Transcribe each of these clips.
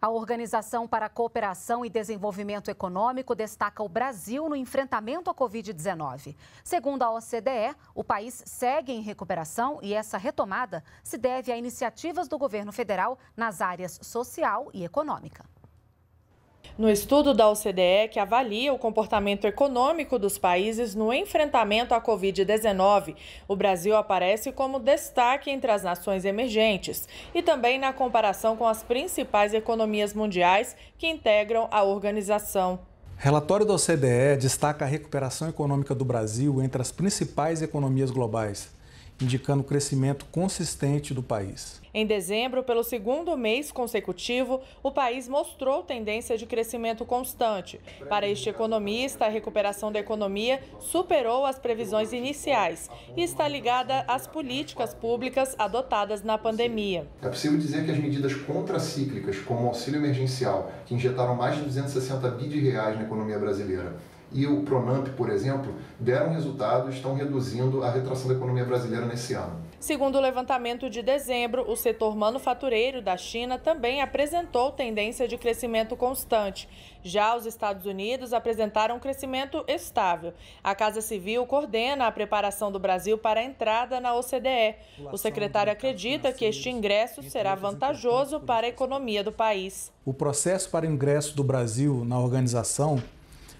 A Organização para a Cooperação e Desenvolvimento Econômico destaca o Brasil no enfrentamento à Covid-19. Segundo a OCDE, o país segue em recuperação e essa retomada se deve a iniciativas do governo federal nas áreas social e econômica. No estudo da OCDE, que avalia o comportamento econômico dos países no enfrentamento à Covid-19, o Brasil aparece como destaque entre as nações emergentes e também na comparação com as principais economias mundiais que integram a organização. Relatório da OCDE destaca a recuperação econômica do Brasil entre as principais economias globais indicando o crescimento consistente do país. Em dezembro, pelo segundo mês consecutivo, o país mostrou tendência de crescimento constante. Para este economista, a recuperação da economia superou as previsões iniciais e está ligada às políticas públicas adotadas na pandemia. É possível dizer que as medidas contracíclicas, como o auxílio emergencial, que injetaram mais de 260 bilhões de reais na economia brasileira, e o Pronamp, por exemplo, deram resultado e estão reduzindo a retração da economia brasileira nesse ano. Segundo o levantamento de dezembro, o setor manufatureiro da China também apresentou tendência de crescimento constante. Já os Estados Unidos apresentaram um crescimento estável. A Casa Civil coordena a preparação do Brasil para a entrada na OCDE. O secretário acredita que este ingresso será vantajoso para a economia do país. O processo para o ingresso do Brasil na organização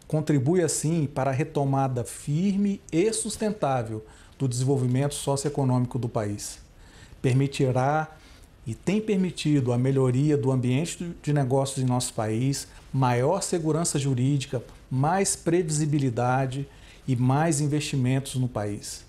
contribui assim para a retomada firme e sustentável do desenvolvimento socioeconômico do país. Permitirá e tem permitido a melhoria do ambiente de negócios em nosso país, maior segurança jurídica, mais previsibilidade e mais investimentos no país.